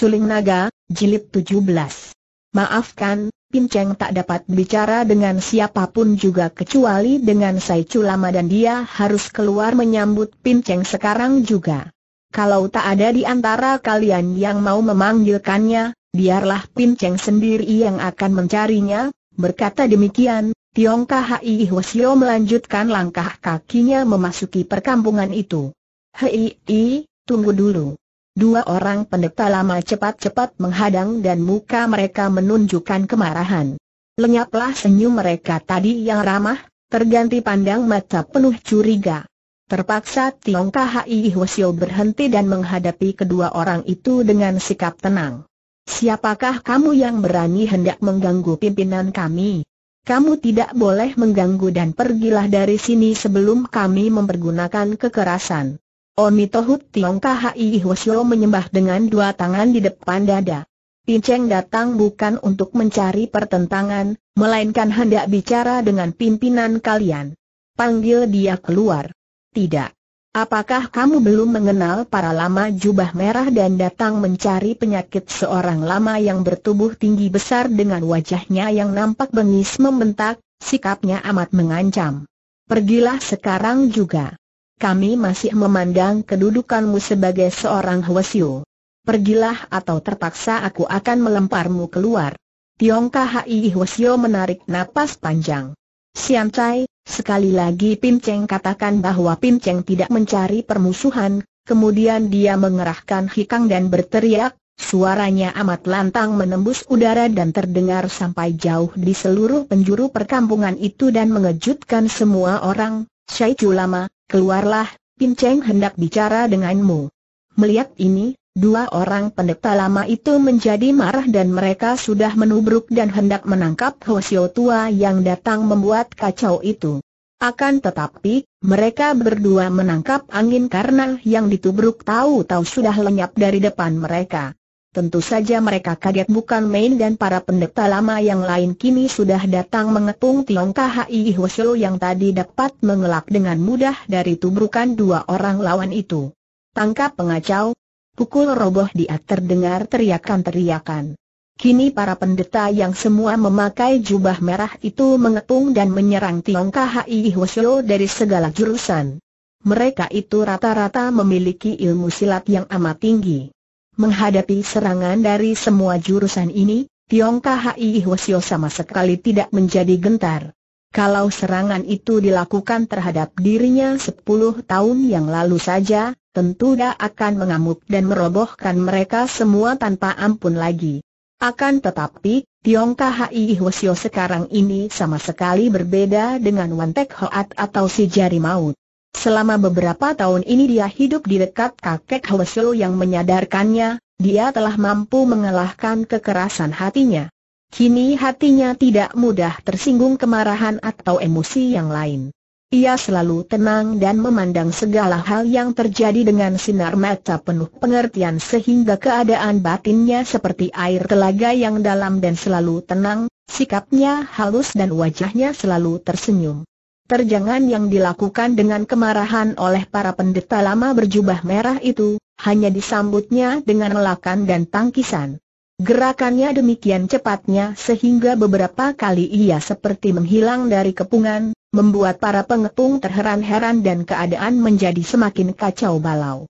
Suling Naga, Jilid 17 Maafkan, Pinceng tak dapat bicara dengan siapapun juga kecuali dengan Sai Culama dan dia harus keluar menyambut Pinceng sekarang juga. Kalau tak ada di antara kalian yang mau memanggilkannya, biarlah Pinceng sendiri yang akan mencarinya, berkata demikian, Tiong Hai Hwasyo melanjutkan langkah kakinya memasuki perkampungan itu. Hei, tunggu dulu. Dua orang pendeta lama cepat-cepat menghadang dan muka mereka menunjukkan kemarahan. Lenyaplah senyum mereka tadi yang ramah, terganti pandang mata penuh curiga. Terpaksa Tiong Kai Hwasyo berhenti dan menghadapi kedua orang itu dengan sikap tenang. Siapakah kamu yang berani hendak mengganggu pimpinan kami? Kamu tidak boleh mengganggu dan pergilah dari sini sebelum kami mempergunakan kekerasan. Oni Tohut Tiong Kahai Hwasyo menyembah dengan dua tangan di depan dada. Pin Cheng datang bukan untuk mencari pertentangan, melainkan hendak bicara dengan pimpinan kalian. Panggil dia keluar. Tidak. Apakah kamu belum mengenal para lama jubah merah dan datang mencari penyakit seorang lama yang bertubuh tinggi besar dengan wajahnya yang nampak bengis membentak, sikapnya amat mengancam. Pergilah sekarang juga kami masih memandang kedudukanmu sebagai seorang Hwasyu. Pergilah atau terpaksa aku akan melemparmu keluar. Tiong Khai Hwasyu menarik napas panjang. Sian Chai, sekali lagi Pinceng Cheng katakan bahwa Pinceng Cheng tidak mencari permusuhan, kemudian dia mengerahkan hikang dan berteriak, Suaranya amat lantang menembus udara dan terdengar sampai jauh di seluruh penjuru perkampungan itu dan mengejutkan semua orang, cu lama, keluarlah, Pin Cheng hendak bicara denganmu. Melihat ini, dua orang pendeta lama itu menjadi marah dan mereka sudah menubruk dan hendak menangkap Hosio tua yang datang membuat kacau itu. Akan tetapi, mereka berdua menangkap angin karena yang ditubruk tahu-tahu sudah lenyap dari depan mereka. Tentu saja mereka kaget bukan main dan para pendeta lama yang lain kini sudah datang mengepung Tiong Khi Hwasyo yang tadi dapat mengelak dengan mudah dari tubrukan dua orang lawan itu. Tangkap pengacau, pukul roboh dia terdengar teriakan-teriakan. Kini para pendeta yang semua memakai jubah merah itu mengepung dan menyerang Tiong Khi Hwasyo dari segala jurusan. Mereka itu rata-rata memiliki ilmu silat yang amat tinggi. Menghadapi serangan dari semua jurusan ini, Tiong Kai Hwasyo sama sekali tidak menjadi gentar. Kalau serangan itu dilakukan terhadap dirinya 10 tahun yang lalu saja, tentu dia akan mengamuk dan merobohkan mereka semua tanpa ampun lagi. Akan tetapi, Tiong Kai Hwasyo sekarang ini sama sekali berbeda dengan Wan Tek Hoat atau si jari maut. Selama beberapa tahun ini dia hidup di dekat kakek Hwesel yang menyadarkannya, dia telah mampu mengalahkan kekerasan hatinya. Kini hatinya tidak mudah tersinggung kemarahan atau emosi yang lain. Ia selalu tenang dan memandang segala hal yang terjadi dengan sinar mata penuh pengertian sehingga keadaan batinnya seperti air telaga yang dalam dan selalu tenang, sikapnya halus dan wajahnya selalu tersenyum. Terjangan yang dilakukan dengan kemarahan oleh para pendeta lama berjubah merah itu, hanya disambutnya dengan lelakan dan tangkisan. Gerakannya demikian cepatnya sehingga beberapa kali ia seperti menghilang dari kepungan, membuat para pengepung terheran-heran dan keadaan menjadi semakin kacau balau.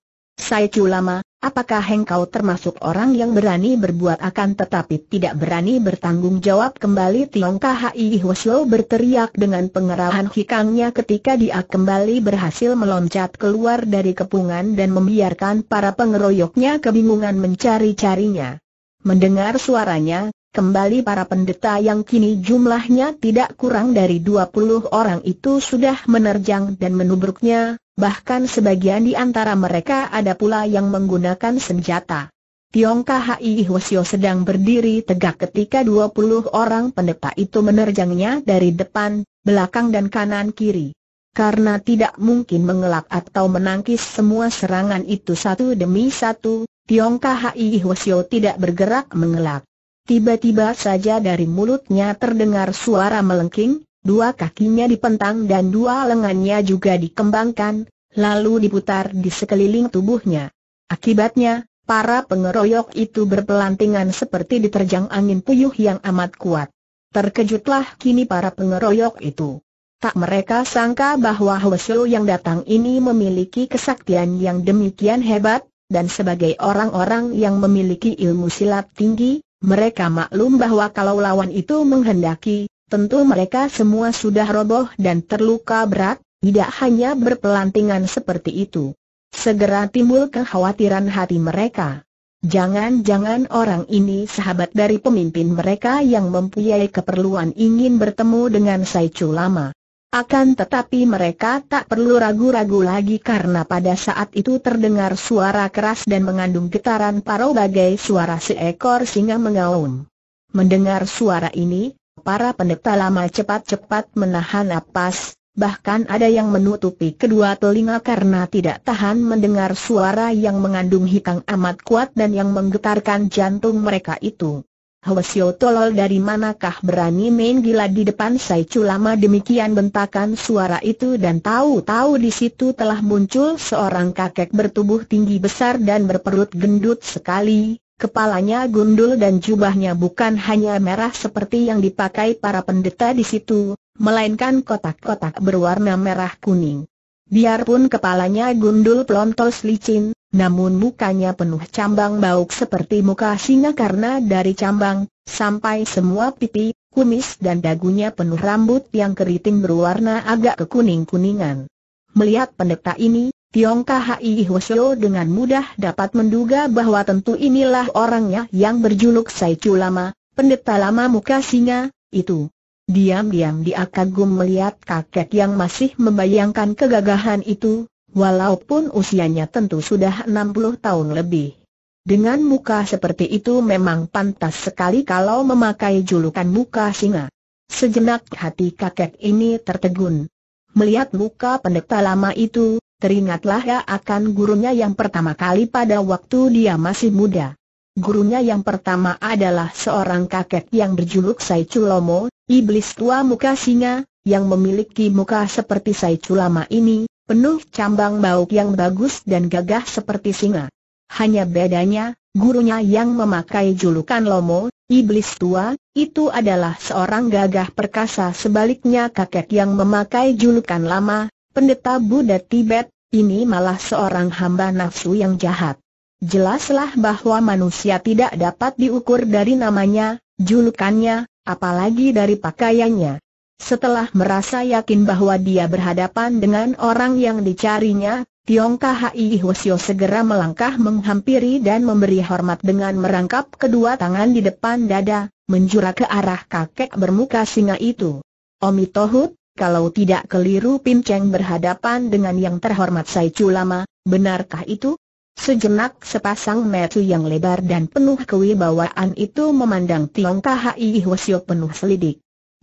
Sai Chu Lama, apakah engkau termasuk orang yang berani berbuat akan tetapi tidak berani bertanggung jawab kembali Tiong Kahai Hwasyo berteriak dengan pengerahan hikangnya ketika dia kembali berhasil meloncat keluar dari kepungan dan membiarkan para pengeroyoknya kebingungan mencari-carinya. Mendengar suaranya, Kembali para pendeta yang kini jumlahnya tidak kurang dari 20 orang itu sudah menerjang dan menubruknya, bahkan sebagian di antara mereka ada pula yang menggunakan senjata. Tiong Kai Hwasyo sedang berdiri tegak ketika 20 orang pendeta itu menerjangnya dari depan, belakang dan kanan kiri. Karena tidak mungkin mengelak atau menangkis semua serangan itu satu demi satu, Tiong Kai Hwasyo tidak bergerak mengelak. Tiba-tiba saja dari mulutnya terdengar suara melengking, dua kakinya dipentang dan dua lengannya juga dikembangkan, lalu diputar di sekeliling tubuhnya. Akibatnya, para pengeroyok itu berpelantingan seperti diterjang angin puyuh yang amat kuat. Terkejutlah kini para pengeroyok itu. Tak mereka sangka bahwa Hwasyu yang datang ini memiliki kesaktian yang demikian hebat, dan sebagai orang-orang yang memiliki ilmu silat tinggi, mereka maklum bahwa kalau lawan itu menghendaki, tentu mereka semua sudah roboh dan terluka berat, tidak hanya berpelantingan seperti itu. Segera timbul kekhawatiran hati mereka. Jangan-jangan orang ini sahabat dari pemimpin mereka yang mempunyai keperluan ingin bertemu dengan Saicu Lama. Akan tetapi mereka tak perlu ragu-ragu lagi karena pada saat itu terdengar suara keras dan mengandung getaran parau bagai suara seekor singa mengaum. Mendengar suara ini, para pendeta lama cepat-cepat menahan napas, bahkan ada yang menutupi kedua telinga karena tidak tahan mendengar suara yang mengandung hitam amat kuat dan yang menggetarkan jantung mereka itu. Hwasyo tolol dari manakah berani main gila di depan Sai Chu demikian bentakan suara itu dan tahu-tahu di situ telah muncul seorang kakek bertubuh tinggi besar dan berperut gendut sekali, kepalanya gundul dan jubahnya bukan hanya merah seperti yang dipakai para pendeta di situ, melainkan kotak-kotak berwarna merah kuning. Biarpun kepalanya gundul pelontos licin, namun mukanya penuh cambang bauk seperti muka singa karena dari cambang, sampai semua pipi, kumis dan dagunya penuh rambut yang keriting berwarna agak kekuning-kuningan. Melihat pendeta ini, Tiong Khai Hwasyo dengan mudah dapat menduga bahwa tentu inilah orangnya yang berjuluk Sai Lama, pendeta lama muka singa, itu. Diam-diam dia kagum melihat kakek yang masih membayangkan kegagahan itu, Walaupun usianya tentu sudah 60 tahun lebih. Dengan muka seperti itu memang pantas sekali kalau memakai julukan muka singa. Sejenak hati kakek ini tertegun. Melihat muka pendeta lama itu, teringatlah ya akan gurunya yang pertama kali pada waktu dia masih muda. Gurunya yang pertama adalah seorang kakek yang berjuluk Sai Culomo, iblis tua muka singa, yang memiliki muka seperti Sai Culama ini, penuh cambang bau yang bagus dan gagah seperti singa. Hanya bedanya, gurunya yang memakai julukan Lomo, Iblis Tua, itu adalah seorang gagah perkasa sebaliknya kakek yang memakai julukan lama, Pendeta Buddha Tibet, ini malah seorang hamba nafsu yang jahat. Jelaslah bahwa manusia tidak dapat diukur dari namanya, julukannya, apalagi dari pakaiannya. Setelah merasa yakin bahwa dia berhadapan dengan orang yang dicarinya, Tiong Kai Hwasyo segera melangkah menghampiri dan memberi hormat dengan merangkap kedua tangan di depan dada, menjura ke arah kakek bermuka singa itu. Omi Tohut, kalau tidak keliru Pin Cheng berhadapan dengan yang terhormat Sai Lama, benarkah itu? Sejenak sepasang metu yang lebar dan penuh kewibawaan itu memandang Tiong Kai Hwasyo penuh selidik.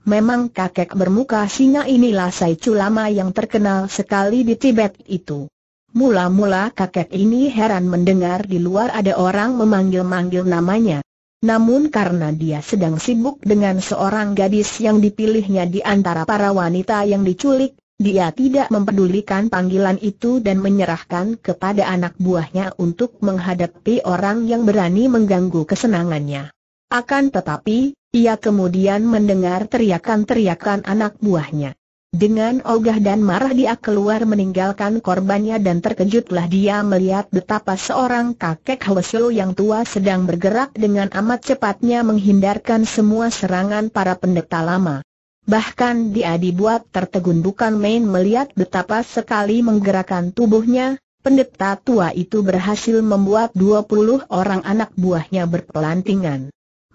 Memang kakek bermuka singa inilah Saicu lama yang terkenal sekali di Tibet itu. Mula-mula kakek ini heran mendengar di luar ada orang memanggil-manggil namanya. Namun karena dia sedang sibuk dengan seorang gadis yang dipilihnya di antara para wanita yang diculik, dia tidak mempedulikan panggilan itu dan menyerahkan kepada anak buahnya untuk menghadapi orang yang berani mengganggu kesenangannya. Akan tetapi, ia kemudian mendengar teriakan-teriakan anak buahnya. Dengan ogah dan marah dia keluar meninggalkan korbannya dan terkejutlah dia melihat betapa seorang kakek Hwasyo yang tua sedang bergerak dengan amat cepatnya menghindarkan semua serangan para pendeta lama. Bahkan dia dibuat tertegun bukan main melihat betapa sekali menggerakkan tubuhnya, pendeta tua itu berhasil membuat 20 orang anak buahnya berpelantingan.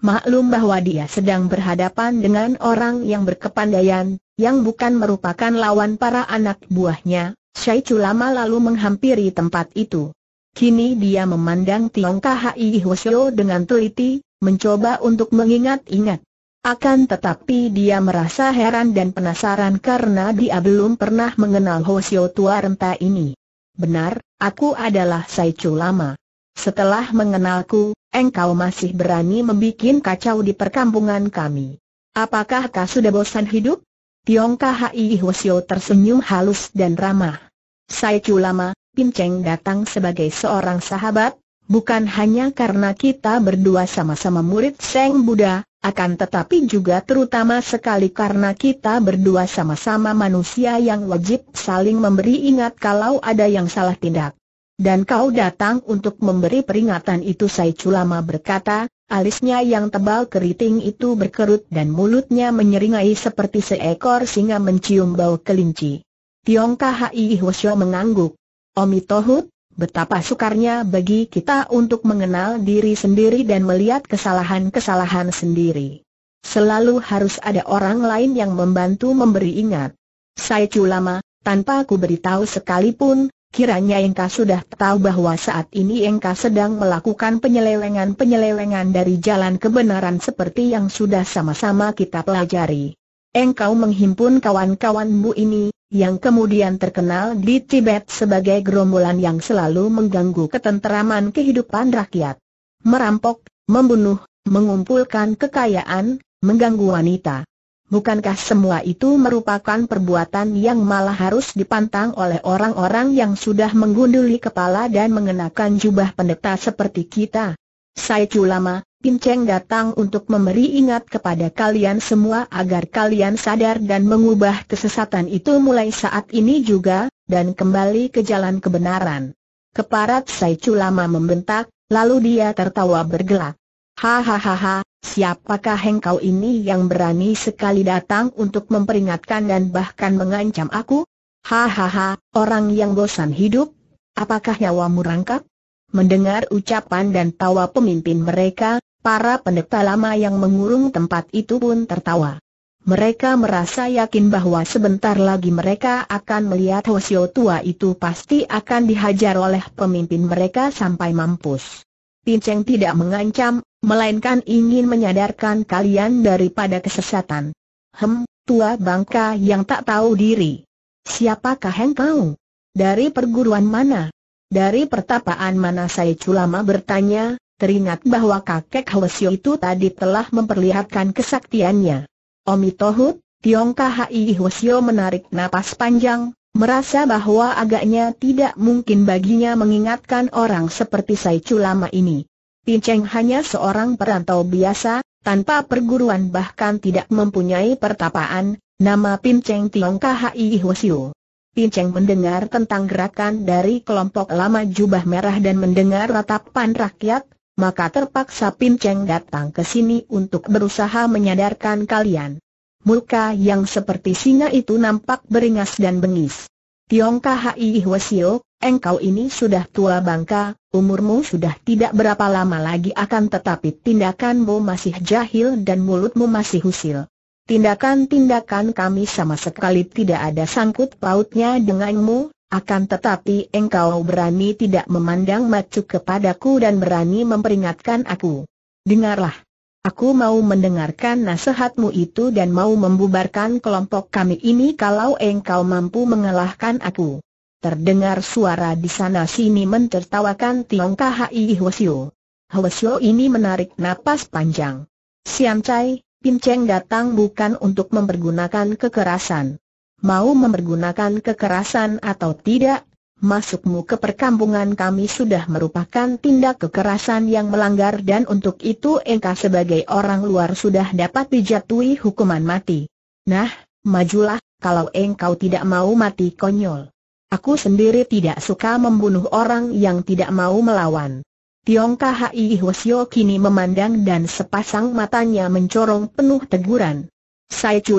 Maklum bahwa dia sedang berhadapan dengan orang yang berkepandaian, yang bukan merupakan lawan para anak buahnya, Syai Chulama lalu menghampiri tempat itu. Kini dia memandang Tiong Kahai Hwasyo dengan teliti, mencoba untuk mengingat-ingat. Akan tetapi dia merasa heran dan penasaran karena dia belum pernah mengenal Hwasyo tua renta ini. Benar, aku adalah Sai Chulama. Setelah mengenalku, engkau masih berani membuat kacau di perkampungan kami. Apakah kau sudah bosan hidup? Tiong Khai Hwasyo tersenyum halus dan ramah. Saya Sai Lama, Pin Cheng datang sebagai seorang sahabat, bukan hanya karena kita berdua sama-sama murid Seng Buddha, akan tetapi juga terutama sekali karena kita berdua sama-sama manusia yang wajib saling memberi ingat kalau ada yang salah tindak. Dan kau datang untuk memberi peringatan itu Sai Culama berkata, alisnya yang tebal keriting itu berkerut dan mulutnya menyeringai seperti seekor singa mencium bau kelinci. Tiong Khai Hwasyo mengangguk. Omi Tohut, betapa sukarnya bagi kita untuk mengenal diri sendiri dan melihat kesalahan-kesalahan sendiri. Selalu harus ada orang lain yang membantu memberi ingat. Sai Culama, tanpa ku beritahu sekalipun, Kiranya engkau sudah tahu bahwa saat ini engkau sedang melakukan penyelewengan-penyelewengan dari jalan kebenaran seperti yang sudah sama-sama kita pelajari. Engkau menghimpun kawan-kawanmu ini, yang kemudian terkenal di Tibet sebagai gerombolan yang selalu mengganggu ketenteraman kehidupan rakyat. Merampok, membunuh, mengumpulkan kekayaan, mengganggu wanita bukankah semua itu merupakan perbuatan yang malah harus dipantang oleh orang-orang yang sudah menggunduli kepala dan mengenakan jubah pendeta seperti kita? Saya Culama, Pinceng datang untuk memberi ingat kepada kalian semua agar kalian sadar dan mengubah kesesatan itu mulai saat ini juga, dan kembali ke jalan kebenaran. Keparat Sai Culama membentak, lalu dia tertawa bergelak. Hahaha, siapakah engkau ini yang berani sekali datang untuk memperingatkan dan bahkan mengancam aku? Hahaha, orang yang bosan hidup, apakah nyawamu rangkap? Mendengar ucapan dan tawa pemimpin mereka, para pendeta lama yang mengurung tempat itu pun tertawa. Mereka merasa yakin bahwa sebentar lagi mereka akan melihat Hosio tua itu pasti akan dihajar oleh pemimpin mereka sampai mampus. Pinceng tidak mengancam, melainkan ingin menyadarkan kalian daripada kesesatan. Hem, tua bangka yang tak tahu diri. Siapakah engkau? Dari perguruan mana? Dari pertapaan mana saya culama bertanya, teringat bahwa kakek Hwasyo itu tadi telah memperlihatkan kesaktiannya. Omi Tohut, Tiongkah Hai Hwasyo menarik napas panjang, Merasa bahwa agaknya tidak mungkin baginya mengingatkan orang seperti Chu lama ini. Pinceng hanya seorang perantau biasa, tanpa perguruan bahkan tidak mempunyai pertapaan, nama Pinceng Tiong Hwasyu. Pin Pinceng mendengar tentang gerakan dari kelompok lama jubah merah dan mendengar ratapan rakyat, maka terpaksa Pinceng datang ke sini untuk berusaha menyadarkan kalian. Muka yang seperti singa itu nampak beringas dan bengis. Tiong Kai Hwasio, engkau ini sudah tua bangka, umurmu sudah tidak berapa lama lagi akan tetapi tindakanmu masih jahil dan mulutmu masih husil. Tindakan-tindakan kami sama sekali tidak ada sangkut pautnya denganmu, akan tetapi engkau berani tidak memandang macu kepadaku dan berani memperingatkan aku. Dengarlah. Aku mau mendengarkan nasihatmu itu dan mau membubarkan kelompok kami ini kalau engkau mampu mengalahkan aku. Terdengar suara di sana sini mentertawakan Tiong Kahai Hwasyo. Hwasyo ini menarik napas panjang. Siam Chai, Pim Cheng datang bukan untuk mempergunakan kekerasan. Mau mempergunakan kekerasan atau tidak, masukmu ke perkampungan kami sudah merupakan tindak kekerasan yang melanggar dan untuk itu engkau sebagai orang luar sudah dapat dijatuhi hukuman mati. Nah, majulah, kalau engkau tidak mau mati konyol. Aku sendiri tidak suka membunuh orang yang tidak mau melawan. Tiong Khai Hwasyo kini memandang dan sepasang matanya mencorong penuh teguran. Saya Chu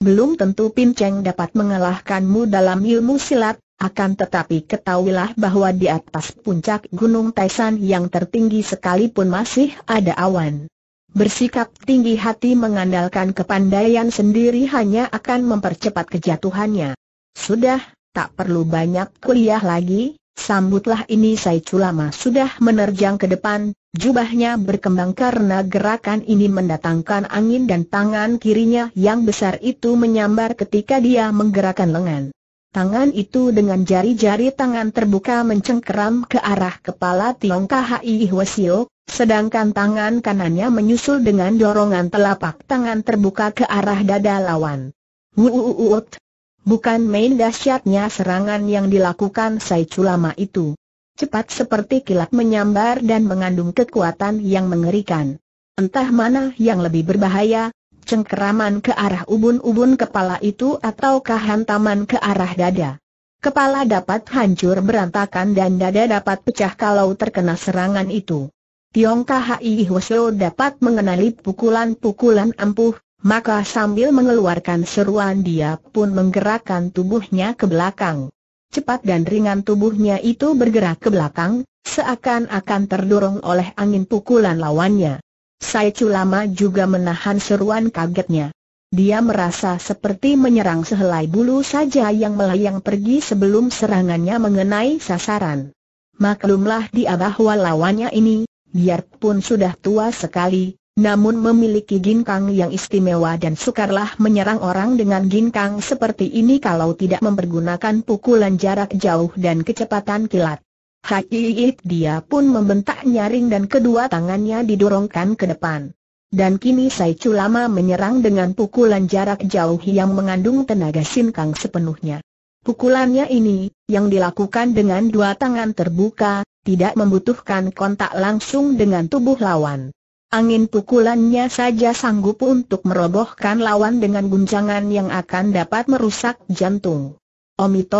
belum tentu Pinceng dapat mengalahkanmu dalam ilmu silat, akan tetapi ketahuilah bahwa di atas puncak Gunung Taisan yang tertinggi sekalipun masih ada awan. Bersikap tinggi hati mengandalkan kepandaian sendiri hanya akan mempercepat kejatuhannya. Sudah, tak perlu banyak kuliah lagi, sambutlah ini Culama sudah menerjang ke depan, jubahnya berkembang karena gerakan ini mendatangkan angin dan tangan kirinya yang besar itu menyambar ketika dia menggerakkan lengan. Tangan itu dengan jari-jari tangan terbuka mencengkeram ke arah kepala Tiong Khai Hwasio, sedangkan tangan kanannya menyusul dengan dorongan telapak tangan terbuka ke arah dada lawan. Wuuuut! Bukan main dahsyatnya serangan yang dilakukan Sai Culama itu. Cepat seperti kilat menyambar dan mengandung kekuatan yang mengerikan. Entah mana yang lebih berbahaya, cengkeraman ke arah ubun-ubun kepala itu ataukah hantaman ke arah dada. Kepala dapat hancur berantakan dan dada dapat pecah kalau terkena serangan itu. Tiong Khai Hwasyo dapat mengenali pukulan-pukulan ampuh, maka sambil mengeluarkan seruan dia pun menggerakkan tubuhnya ke belakang. Cepat dan ringan tubuhnya itu bergerak ke belakang, seakan-akan terdorong oleh angin pukulan lawannya. Saya lama juga menahan seruan kagetnya. Dia merasa seperti menyerang sehelai bulu saja yang melayang pergi sebelum serangannya mengenai sasaran. Maklumlah dia bahwa lawannya ini, biarpun sudah tua sekali, namun memiliki ginkang yang istimewa dan sukarlah menyerang orang dengan ginkang seperti ini kalau tidak mempergunakan pukulan jarak jauh dan kecepatan kilat. Hakiit dia pun membentak nyaring dan kedua tangannya didorongkan ke depan. Dan kini Sai Chu menyerang dengan pukulan jarak jauh yang mengandung tenaga sinkang sepenuhnya. Pukulannya ini, yang dilakukan dengan dua tangan terbuka, tidak membutuhkan kontak langsung dengan tubuh lawan. Angin pukulannya saja sanggup untuk merobohkan lawan dengan guncangan yang akan dapat merusak jantung. Omi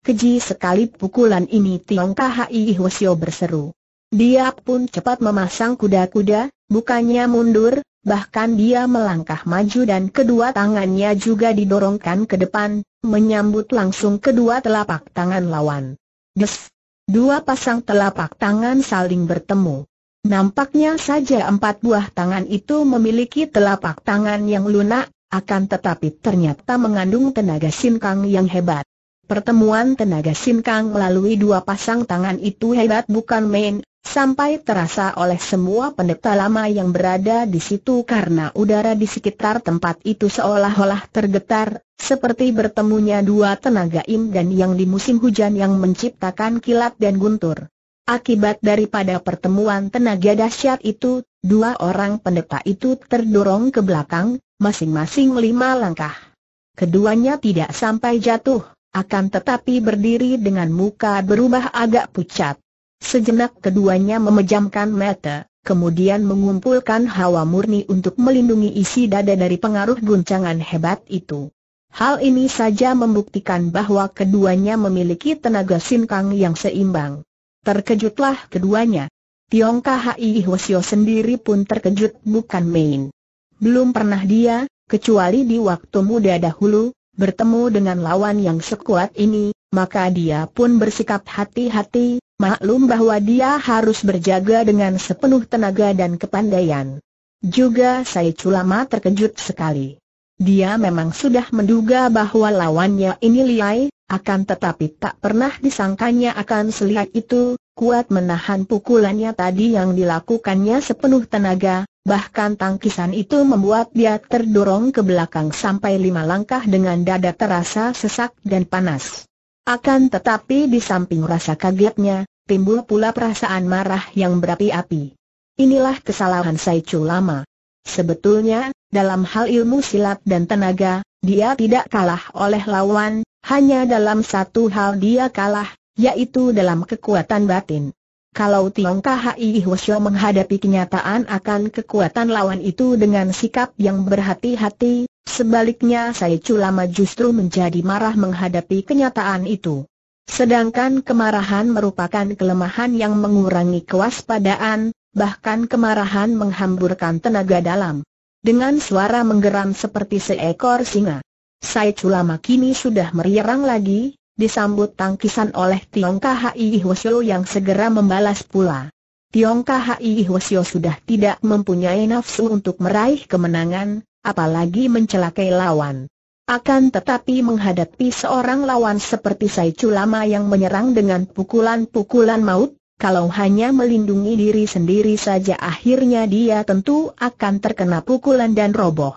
Keji sekali pukulan ini Tiong Kai Hwasyo berseru. Dia pun cepat memasang kuda-kuda, bukannya mundur, bahkan dia melangkah maju dan kedua tangannya juga didorongkan ke depan, menyambut langsung kedua telapak tangan lawan. Des! Dua pasang telapak tangan saling bertemu. Nampaknya saja empat buah tangan itu memiliki telapak tangan yang lunak, akan tetapi ternyata mengandung tenaga sinkang yang hebat. Pertemuan tenaga Kang melalui dua pasang tangan itu hebat bukan main, sampai terasa oleh semua pendeta lama yang berada di situ karena udara di sekitar tempat itu seolah-olah tergetar, seperti bertemunya dua tenaga im dan yang di musim hujan yang menciptakan kilat dan guntur. Akibat daripada pertemuan tenaga dahsyat itu, dua orang pendeta itu terdorong ke belakang, masing-masing lima langkah. Keduanya tidak sampai jatuh akan tetapi berdiri dengan muka berubah agak pucat. Sejenak keduanya memejamkan mata, kemudian mengumpulkan hawa murni untuk melindungi isi dada dari pengaruh guncangan hebat itu. Hal ini saja membuktikan bahwa keduanya memiliki tenaga sinkang yang seimbang. Terkejutlah keduanya. Tiong Kahai Hwasyo sendiri pun terkejut bukan main. Belum pernah dia, kecuali di waktu muda dahulu, Bertemu dengan lawan yang sekuat ini, maka dia pun bersikap hati-hati, maklum bahwa dia harus berjaga dengan sepenuh tenaga dan kepandaian. Juga saya Culama terkejut sekali. Dia memang sudah menduga bahwa lawannya ini Liai, akan tetapi tak pernah disangkanya akan selihat itu, kuat menahan pukulannya tadi yang dilakukannya sepenuh tenaga, bahkan tangkisan itu membuat dia terdorong ke belakang sampai lima langkah dengan dada terasa sesak dan panas. Akan tetapi di samping rasa kagetnya, timbul pula perasaan marah yang berapi-api. Inilah kesalahan Saichu lama. Sebetulnya, dalam hal ilmu silat dan tenaga, dia tidak kalah oleh lawan, hanya dalam satu hal dia kalah, yaitu dalam kekuatan batin. Kalau Tiong Kahai Hwasyo menghadapi kenyataan akan kekuatan lawan itu dengan sikap yang berhati-hati, sebaliknya saya Culama justru menjadi marah menghadapi kenyataan itu. Sedangkan kemarahan merupakan kelemahan yang mengurangi kewaspadaan, bahkan kemarahan menghamburkan tenaga dalam. Dengan suara menggeram seperti seekor singa, Sai Chulama kini sudah merierang lagi, disambut tangkisan oleh Tiong Kahai Hwasyo yang segera membalas pula. Tiong Kahai Hwasyo sudah tidak mempunyai nafsu untuk meraih kemenangan, apalagi mencelakai lawan. Akan tetapi menghadapi seorang lawan seperti Sai Chulama yang menyerang dengan pukulan-pukulan maut, kalau hanya melindungi diri sendiri saja akhirnya dia tentu akan terkena pukulan dan roboh.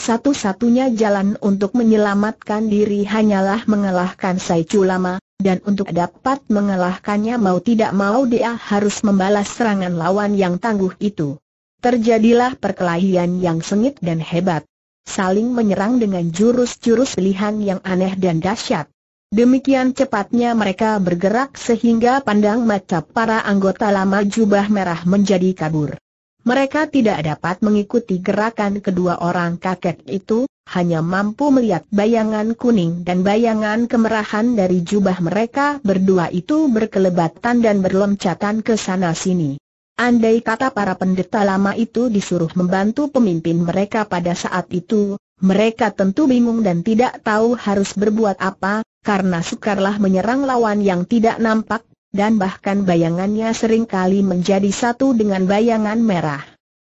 Satu-satunya jalan untuk menyelamatkan diri hanyalah mengalahkan Sai Lama, dan untuk dapat mengalahkannya mau tidak mau dia harus membalas serangan lawan yang tangguh itu. Terjadilah perkelahian yang sengit dan hebat. Saling menyerang dengan jurus-jurus pilihan yang aneh dan dahsyat. Demikian cepatnya mereka bergerak sehingga pandang mata para anggota lama jubah merah menjadi kabur. Mereka tidak dapat mengikuti gerakan kedua orang kakek itu, hanya mampu melihat bayangan kuning dan bayangan kemerahan dari jubah mereka berdua itu berkelebatan dan berloncatan ke sana-sini. Andai kata para pendeta lama itu disuruh membantu pemimpin mereka pada saat itu, mereka tentu bingung dan tidak tahu harus berbuat apa, karena sukarlah menyerang lawan yang tidak nampak, dan bahkan bayangannya seringkali menjadi satu dengan bayangan merah.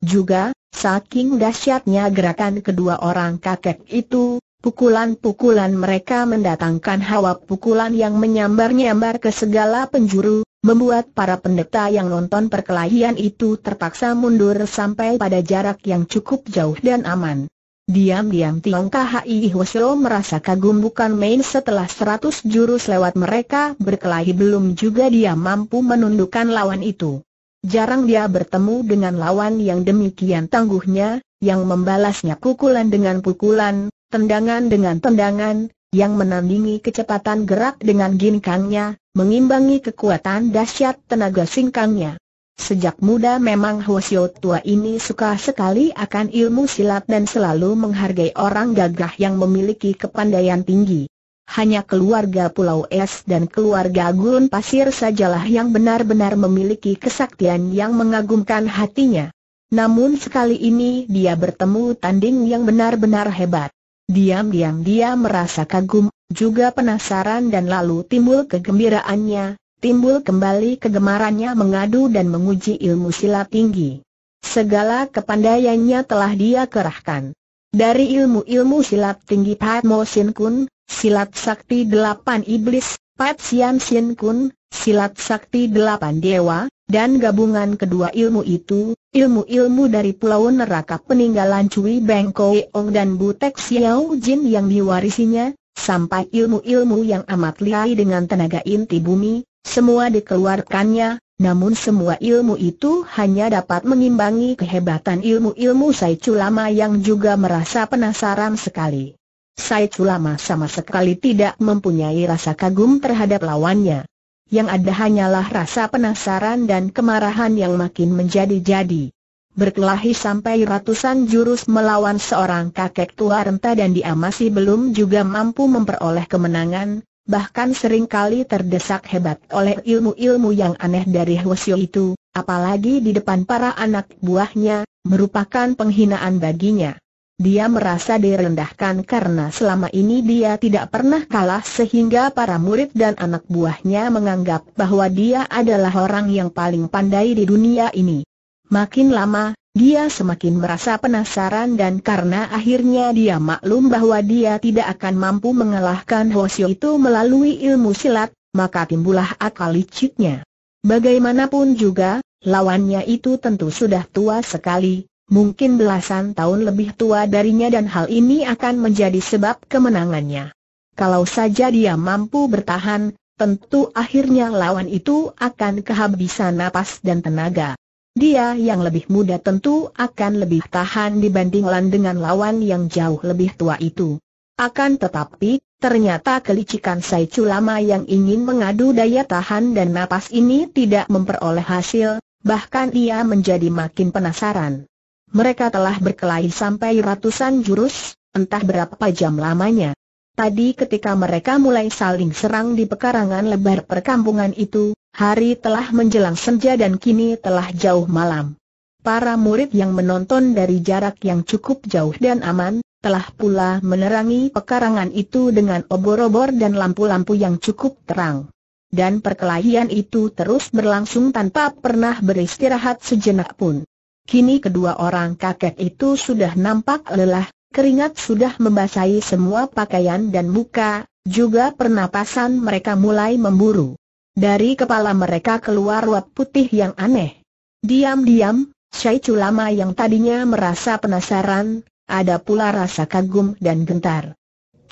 Juga, saking dahsyatnya gerakan kedua orang kakek itu, pukulan-pukulan mereka mendatangkan hawa pukulan yang menyambar-nyambar ke segala penjuru, membuat para pendeta yang nonton perkelahian itu terpaksa mundur sampai pada jarak yang cukup jauh dan aman. Diam-diam Tiong Kahai Hwasyo merasa kagum bukan main setelah seratus jurus lewat mereka berkelahi belum juga dia mampu menundukkan lawan itu. Jarang dia bertemu dengan lawan yang demikian tangguhnya, yang membalasnya pukulan dengan pukulan, tendangan dengan tendangan, yang menandingi kecepatan gerak dengan ginkangnya, mengimbangi kekuatan dahsyat tenaga singkangnya. Sejak muda memang Hwasyo tua ini suka sekali akan ilmu silat dan selalu menghargai orang gagah yang memiliki kepandaian tinggi. Hanya keluarga Pulau Es dan keluarga Gurun Pasir sajalah yang benar-benar memiliki kesaktian yang mengagumkan hatinya. Namun sekali ini dia bertemu tanding yang benar-benar hebat. Diam-diam dia merasa kagum, juga penasaran dan lalu timbul kegembiraannya, timbul kembali kegemarannya mengadu dan menguji ilmu silat tinggi. Segala kepandaiannya telah dia kerahkan. Dari ilmu-ilmu silat tinggi Pat Mo Sin Kun, silat sakti delapan iblis, Pat Sian Sin Kun, silat sakti delapan dewa, dan gabungan kedua ilmu itu, ilmu-ilmu dari pulau neraka peninggalan Cui Beng Ong dan Butek Xiao Jin yang diwarisinya, sampai ilmu-ilmu yang amat lihai dengan tenaga inti bumi, semua dikeluarkannya, namun semua ilmu itu hanya dapat mengimbangi kehebatan ilmu-ilmu Sai Culama yang juga merasa penasaran sekali. Sai Culama sama sekali tidak mempunyai rasa kagum terhadap lawannya. Yang ada hanyalah rasa penasaran dan kemarahan yang makin menjadi-jadi. Berkelahi sampai ratusan jurus melawan seorang kakek tua renta dan dia masih belum juga mampu memperoleh kemenangan, bahkan sering kali terdesak hebat oleh ilmu-ilmu yang aneh dari Hwasyo itu, apalagi di depan para anak buahnya, merupakan penghinaan baginya. Dia merasa direndahkan karena selama ini dia tidak pernah kalah sehingga para murid dan anak buahnya menganggap bahwa dia adalah orang yang paling pandai di dunia ini. Makin lama, dia semakin merasa penasaran dan karena akhirnya dia maklum bahwa dia tidak akan mampu mengalahkan Hoshio itu melalui ilmu silat, maka timbulah akal liciknya. Bagaimanapun juga, lawannya itu tentu sudah tua sekali, mungkin belasan tahun lebih tua darinya dan hal ini akan menjadi sebab kemenangannya. Kalau saja dia mampu bertahan, tentu akhirnya lawan itu akan kehabisan napas dan tenaga. Dia yang lebih muda tentu akan lebih tahan dibandingkan dengan lawan yang jauh lebih tua itu. Akan tetapi, ternyata kelicikan Saicu lama yang ingin mengadu daya tahan dan napas ini tidak memperoleh hasil, bahkan ia menjadi makin penasaran. Mereka telah berkelahi sampai ratusan jurus, entah berapa jam lamanya. Tadi ketika mereka mulai saling serang di pekarangan lebar perkampungan itu, Hari telah menjelang senja dan kini telah jauh malam. Para murid yang menonton dari jarak yang cukup jauh dan aman, telah pula menerangi pekarangan itu dengan obor-obor dan lampu-lampu yang cukup terang. Dan perkelahian itu terus berlangsung tanpa pernah beristirahat sejenak pun. Kini kedua orang kakek itu sudah nampak lelah, keringat sudah membasahi semua pakaian dan muka, juga pernapasan mereka mulai memburu. Dari kepala mereka keluar ruat putih yang aneh. Diam-diam, Syai Culama yang tadinya merasa penasaran, ada pula rasa kagum dan gentar.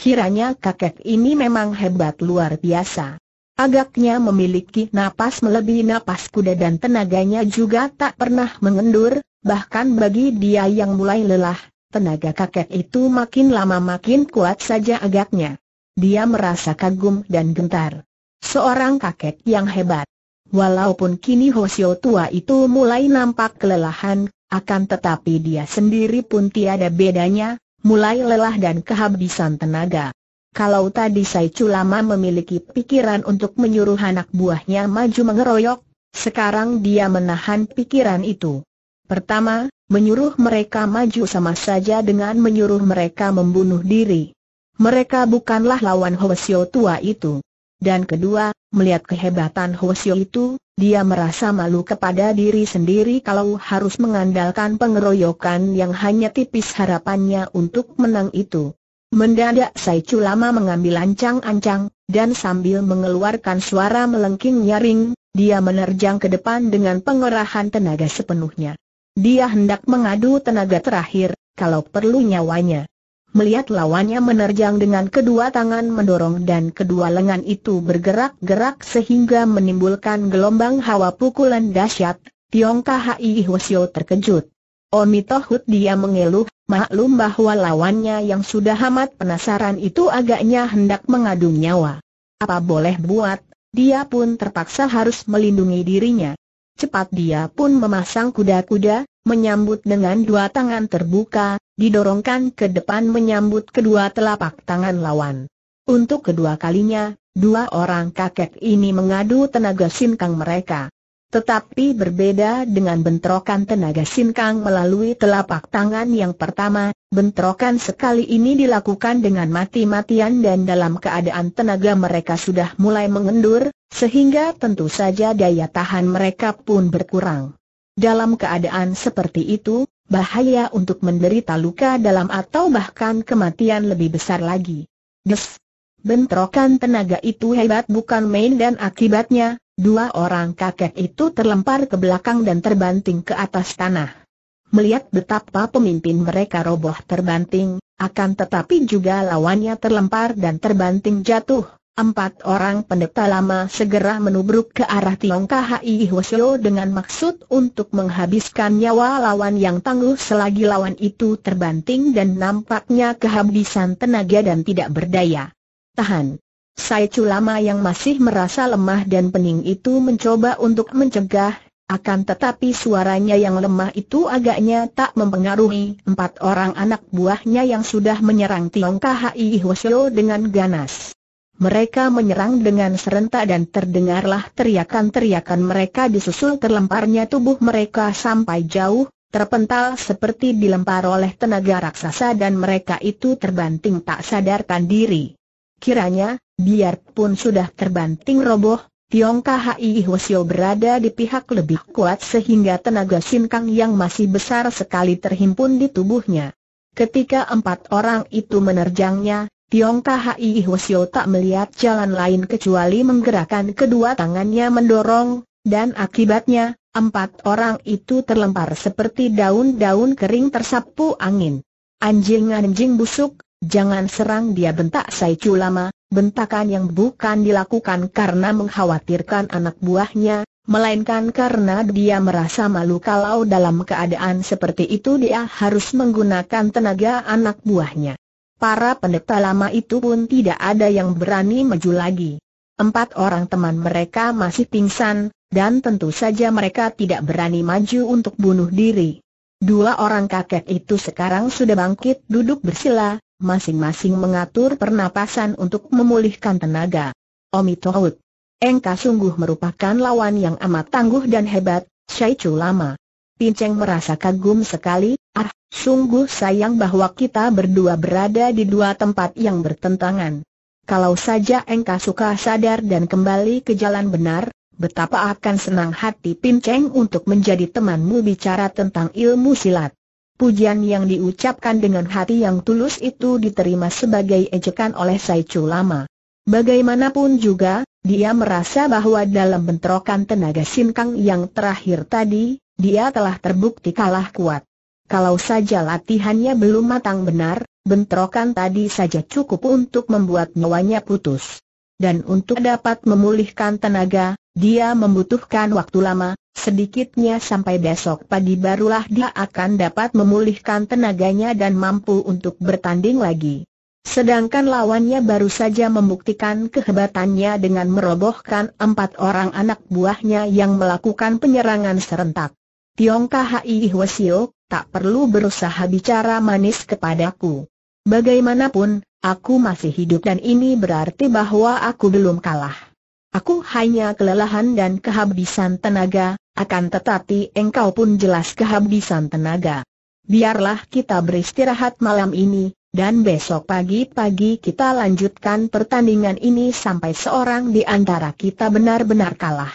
Kiranya kakek ini memang hebat luar biasa. Agaknya memiliki napas melebihi napas kuda dan tenaganya juga tak pernah mengendur, bahkan bagi dia yang mulai lelah, tenaga kakek itu makin lama makin kuat saja agaknya. Dia merasa kagum dan gentar. Seorang kakek yang hebat. Walaupun kini Hosio tua itu mulai nampak kelelahan, akan tetapi dia sendiri pun tiada bedanya, mulai lelah dan kehabisan tenaga. Kalau tadi saya Culama memiliki pikiran untuk menyuruh anak buahnya maju mengeroyok, sekarang dia menahan pikiran itu. Pertama, menyuruh mereka maju sama saja dengan menyuruh mereka membunuh diri. Mereka bukanlah lawan Hosio tua itu. Dan kedua, melihat kehebatan Hoshio itu, dia merasa malu kepada diri sendiri kalau harus mengandalkan pengeroyokan yang hanya tipis harapannya untuk menang itu. Mendadak Saicu lama mengambil ancang-ancang, dan sambil mengeluarkan suara melengking nyaring, dia menerjang ke depan dengan pengerahan tenaga sepenuhnya. Dia hendak mengadu tenaga terakhir, kalau perlu nyawanya melihat lawannya menerjang dengan kedua tangan mendorong dan kedua lengan itu bergerak-gerak sehingga menimbulkan gelombang hawa pukulan dahsyat, Tiong Khai Hwasyo terkejut. Omi Tohut dia mengeluh, maklum bahwa lawannya yang sudah amat penasaran itu agaknya hendak mengadu nyawa. Apa boleh buat, dia pun terpaksa harus melindungi dirinya. Cepat dia pun memasang kuda-kuda, menyambut dengan dua tangan terbuka, didorongkan ke depan menyambut kedua telapak tangan lawan. Untuk kedua kalinya, dua orang kakek ini mengadu tenaga sinkang mereka. Tetapi berbeda dengan bentrokan tenaga sinkang melalui telapak tangan yang pertama, bentrokan sekali ini dilakukan dengan mati-matian dan dalam keadaan tenaga mereka sudah mulai mengendur, sehingga tentu saja daya tahan mereka pun berkurang. Dalam keadaan seperti itu, bahaya untuk menderita luka dalam atau bahkan kematian lebih besar lagi. Des! Bentrokan tenaga itu hebat bukan main dan akibatnya, Dua orang kakek itu terlempar ke belakang dan terbanting ke atas tanah. Melihat betapa pemimpin mereka roboh terbanting, akan tetapi juga lawannya terlempar dan terbanting jatuh. Empat orang pendeta lama segera menubruk ke arah Tiong Kai Hwasyo dengan maksud untuk menghabiskan nyawa lawan yang tangguh selagi lawan itu terbanting dan nampaknya kehabisan tenaga dan tidak berdaya. Tahan! Saya culama yang masih merasa lemah dan pening itu mencoba untuk mencegah, akan tetapi suaranya yang lemah itu agaknya tak mempengaruhi empat orang anak buahnya yang sudah menyerang Tiong Khai Hwasyo dengan ganas. Mereka menyerang dengan serentak dan terdengarlah teriakan-teriakan mereka disusul terlemparnya tubuh mereka sampai jauh, terpental seperti dilempar oleh tenaga raksasa dan mereka itu terbanting tak sadarkan diri. Kiranya, Biarpun sudah terbanting roboh, Tiong Kai Hwasyo berada di pihak lebih kuat sehingga tenaga sinkang yang masih besar sekali terhimpun di tubuhnya. Ketika empat orang itu menerjangnya, Tiong Kai Hwasyo tak melihat jalan lain kecuali menggerakkan kedua tangannya mendorong, dan akibatnya, empat orang itu terlempar seperti daun-daun kering tersapu angin. Anjing-anjing busuk, jangan serang dia bentak Chu lama, bentakan yang bukan dilakukan karena mengkhawatirkan anak buahnya, melainkan karena dia merasa malu kalau dalam keadaan seperti itu dia harus menggunakan tenaga anak buahnya. Para pendeta lama itu pun tidak ada yang berani maju lagi. Empat orang teman mereka masih pingsan, dan tentu saja mereka tidak berani maju untuk bunuh diri. Dua orang kakek itu sekarang sudah bangkit duduk bersila, masing-masing mengatur pernapasan untuk memulihkan tenaga. Omi Tohut. Engka sungguh merupakan lawan yang amat tangguh dan hebat, Syai Chu Lama. Pinceng merasa kagum sekali, ah, sungguh sayang bahwa kita berdua berada di dua tempat yang bertentangan. Kalau saja Engka suka sadar dan kembali ke jalan benar, betapa akan senang hati Pinceng untuk menjadi temanmu bicara tentang ilmu silat. Pujian yang diucapkan dengan hati yang tulus itu diterima sebagai ejekan oleh Sai Chu Lama. Bagaimanapun juga, dia merasa bahwa dalam bentrokan tenaga sinkang yang terakhir tadi, dia telah terbukti kalah kuat. Kalau saja latihannya belum matang benar, bentrokan tadi saja cukup untuk membuat nyawanya putus. Dan untuk dapat memulihkan tenaga, dia membutuhkan waktu lama, Sedikitnya sampai besok pagi barulah dia akan dapat memulihkan tenaganya dan mampu untuk bertanding lagi. Sedangkan lawannya baru saja membuktikan kehebatannya dengan merobohkan empat orang anak buahnya yang melakukan penyerangan serentak. Tiong Kahai Hwasio, tak perlu berusaha bicara manis kepadaku. Bagaimanapun, aku masih hidup dan ini berarti bahwa aku belum kalah. Aku hanya kelelahan dan kehabisan tenaga, akan tetapi engkau pun jelas kehabisan tenaga. Biarlah kita beristirahat malam ini, dan besok pagi-pagi kita lanjutkan pertandingan ini sampai seorang di antara kita benar-benar kalah.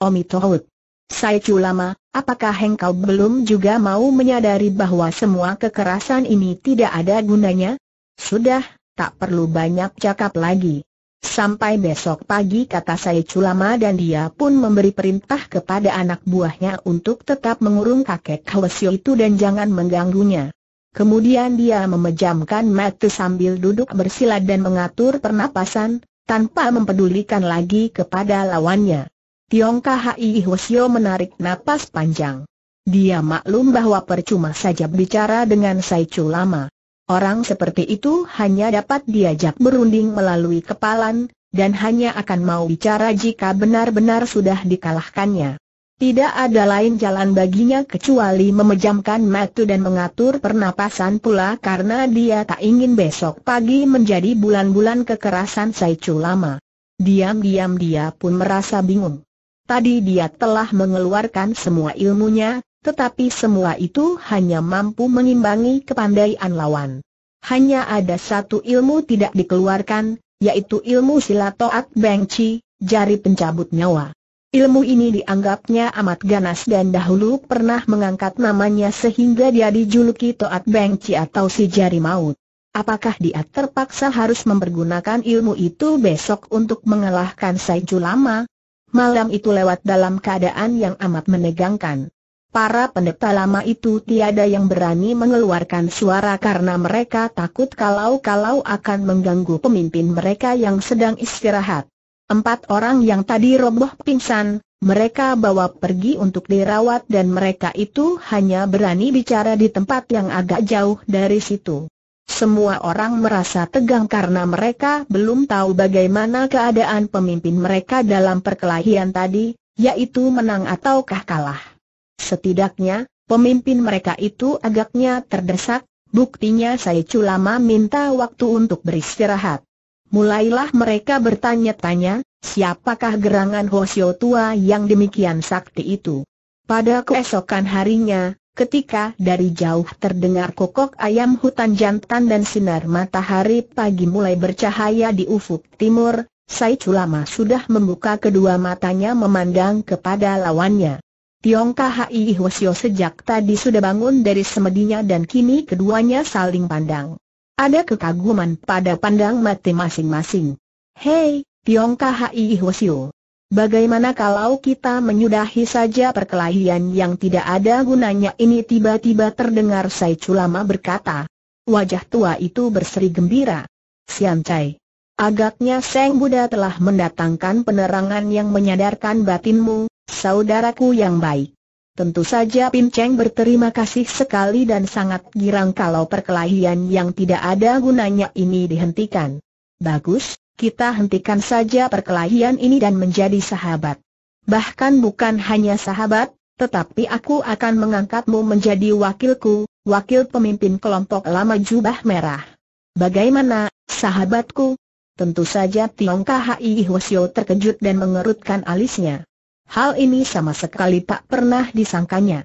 Omi Tohut. Saya Culama, apakah engkau belum juga mau menyadari bahwa semua kekerasan ini tidak ada gunanya? Sudah, tak perlu banyak cakap lagi. Sampai besok pagi kata saya Culama dan dia pun memberi perintah kepada anak buahnya untuk tetap mengurung kakek Hwasyo itu dan jangan mengganggunya. Kemudian dia memejamkan mata sambil duduk bersila dan mengatur pernapasan, tanpa mempedulikan lagi kepada lawannya. Tiong Kai Hwasyo menarik napas panjang. Dia maklum bahwa percuma saja bicara dengan Sai Culama. Orang seperti itu hanya dapat diajak berunding melalui kepalan, dan hanya akan mau bicara jika benar-benar sudah dikalahkannya. Tidak ada lain jalan baginya kecuali memejamkan mata dan mengatur pernapasan pula karena dia tak ingin besok pagi menjadi bulan-bulan kekerasan Saicu lama. Diam-diam dia pun merasa bingung. Tadi dia telah mengeluarkan semua ilmunya, tetapi semua itu hanya mampu mengimbangi kepandaian lawan. Hanya ada satu ilmu tidak dikeluarkan, yaitu ilmu silatoat bengci, jari pencabut nyawa. Ilmu ini dianggapnya amat ganas dan dahulu pernah mengangkat namanya sehingga dia dijuluki Toat Bengci atau si jari maut. Apakah dia terpaksa harus mempergunakan ilmu itu besok untuk mengalahkan Saiju Lama? Malam itu lewat dalam keadaan yang amat menegangkan. Para pendeta lama itu tiada yang berani mengeluarkan suara karena mereka takut kalau-kalau akan mengganggu pemimpin mereka yang sedang istirahat. Empat orang yang tadi roboh pingsan, mereka bawa pergi untuk dirawat dan mereka itu hanya berani bicara di tempat yang agak jauh dari situ. Semua orang merasa tegang karena mereka belum tahu bagaimana keadaan pemimpin mereka dalam perkelahian tadi, yaitu menang ataukah kalah. Setidaknya, pemimpin mereka itu agaknya terdesak, buktinya saya culama minta waktu untuk beristirahat. Mulailah mereka bertanya-tanya, siapakah gerangan Hosio tua yang demikian sakti itu. Pada keesokan harinya, ketika dari jauh terdengar kokok ayam hutan jantan dan sinar matahari pagi mulai bercahaya di ufuk timur, Said sudah membuka kedua matanya memandang kepada lawannya. Tiong Kahai Hwasyo sejak tadi sudah bangun dari semedinya dan kini keduanya saling pandang. Ada kekaguman pada pandang mati masing-masing. Hei, Tiong Kahai Hwasyo. Bagaimana kalau kita menyudahi saja perkelahian yang tidak ada gunanya ini tiba-tiba terdengar Sai Culama berkata. Wajah tua itu berseri gembira. Sian Chai. Agaknya Seng Buddha telah mendatangkan penerangan yang menyadarkan batinmu, Saudaraku yang baik. Tentu saja Pin Cheng berterima kasih sekali dan sangat girang kalau perkelahian yang tidak ada gunanya ini dihentikan. Bagus, kita hentikan saja perkelahian ini dan menjadi sahabat. Bahkan bukan hanya sahabat, tetapi aku akan mengangkatmu menjadi wakilku, wakil pemimpin kelompok lama jubah merah. Bagaimana, sahabatku? Tentu saja Tiong Kai Hwasyo terkejut dan mengerutkan alisnya. Hal ini sama sekali tak pernah disangkanya.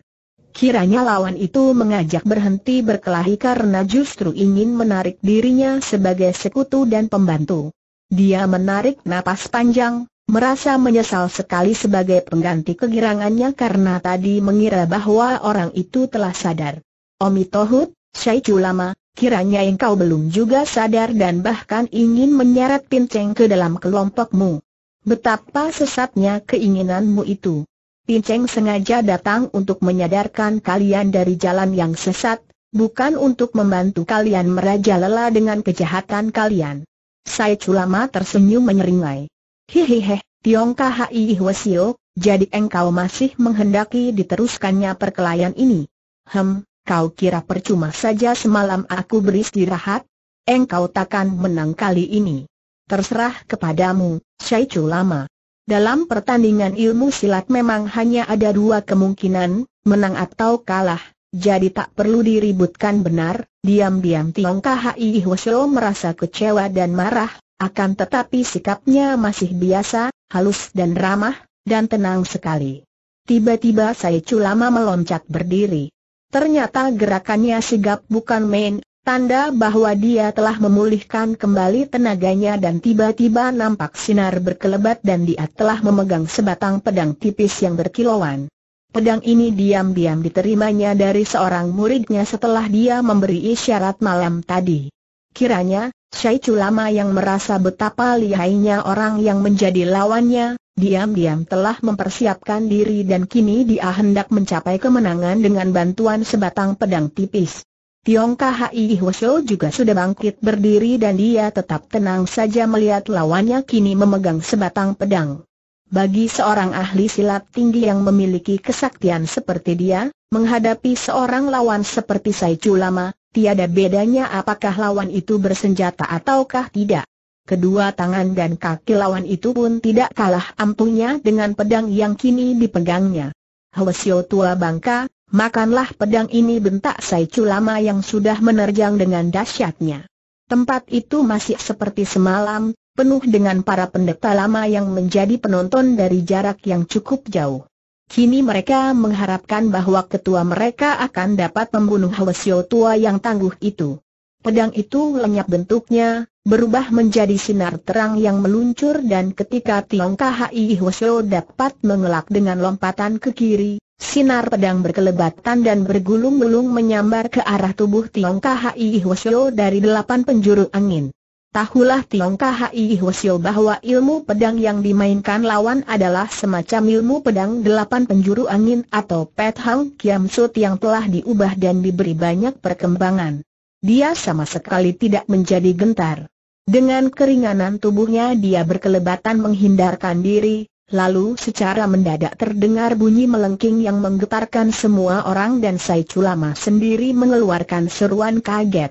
Kiranya lawan itu mengajak berhenti berkelahi karena justru ingin menarik dirinya sebagai sekutu dan pembantu. Dia menarik napas panjang, merasa menyesal sekali sebagai pengganti kegirangannya karena tadi mengira bahwa orang itu telah sadar. Omi Tohut, Syai Culama, kiranya engkau belum juga sadar dan bahkan ingin menyeret pinceng ke dalam kelompokmu. Betapa sesatnya keinginanmu itu. Pinceng sengaja datang untuk menyadarkan kalian dari jalan yang sesat, bukan untuk membantu kalian merajalela dengan kejahatan kalian. Sai Culama tersenyum menyeringai. Hehehe, Tiongka I Hwasio, jadi engkau masih menghendaki diteruskannya perkelahian ini? Hem, kau kira percuma saja semalam aku beristirahat? Engkau takkan menang kali ini. Terserah kepadamu, Syaicu Lama. Dalam pertandingan ilmu silat memang hanya ada dua kemungkinan, menang atau kalah, jadi tak perlu diributkan benar, diam-diam Tiong Khai Hwasyo merasa kecewa dan marah, akan tetapi sikapnya masih biasa, halus dan ramah, dan tenang sekali. Tiba-tiba Saicu lama meloncat berdiri. Ternyata gerakannya sigap bukan main, Tanda bahwa dia telah memulihkan kembali tenaganya dan tiba-tiba nampak sinar berkelebat dan dia telah memegang sebatang pedang tipis yang berkilauan. Pedang ini diam-diam diterimanya dari seorang muridnya setelah dia memberi isyarat malam tadi. Kiranya, Syaicu lama yang merasa betapa lihainya orang yang menjadi lawannya, diam-diam telah mempersiapkan diri dan kini dia hendak mencapai kemenangan dengan bantuan sebatang pedang tipis. Tiong Kai Hoso juga sudah bangkit berdiri dan dia tetap tenang saja melihat lawannya kini memegang sebatang pedang. Bagi seorang ahli silat tinggi yang memiliki kesaktian seperti dia, menghadapi seorang lawan seperti Sai Lama, tiada bedanya apakah lawan itu bersenjata ataukah tidak. Kedua tangan dan kaki lawan itu pun tidak kalah ampuhnya dengan pedang yang kini dipegangnya. Hwasyo tua bangka, Makanlah pedang ini bentak Sai Culama yang sudah menerjang dengan dahsyatnya. Tempat itu masih seperti semalam, penuh dengan para pendeta lama yang menjadi penonton dari jarak yang cukup jauh. Kini mereka mengharapkan bahwa ketua mereka akan dapat membunuh Hwasyo tua yang tangguh itu. Pedang itu lenyap bentuknya, berubah menjadi sinar terang yang meluncur dan ketika Tiong Khai Hwasyo dapat mengelak dengan lompatan ke kiri, Sinar pedang berkelebatan dan bergulung-gulung menyambar ke arah tubuh Tiong Khai Hwasyo dari delapan penjuru angin. Tahulah Tiong Khai Hwasyo bahwa ilmu pedang yang dimainkan lawan adalah semacam ilmu pedang delapan penjuru angin atau Pet Hang Kiam Sut yang telah diubah dan diberi banyak perkembangan. Dia sama sekali tidak menjadi gentar. Dengan keringanan tubuhnya dia berkelebatan menghindarkan diri, Lalu secara mendadak terdengar bunyi melengking yang menggetarkan semua orang dan Sai Culama sendiri mengeluarkan seruan kaget.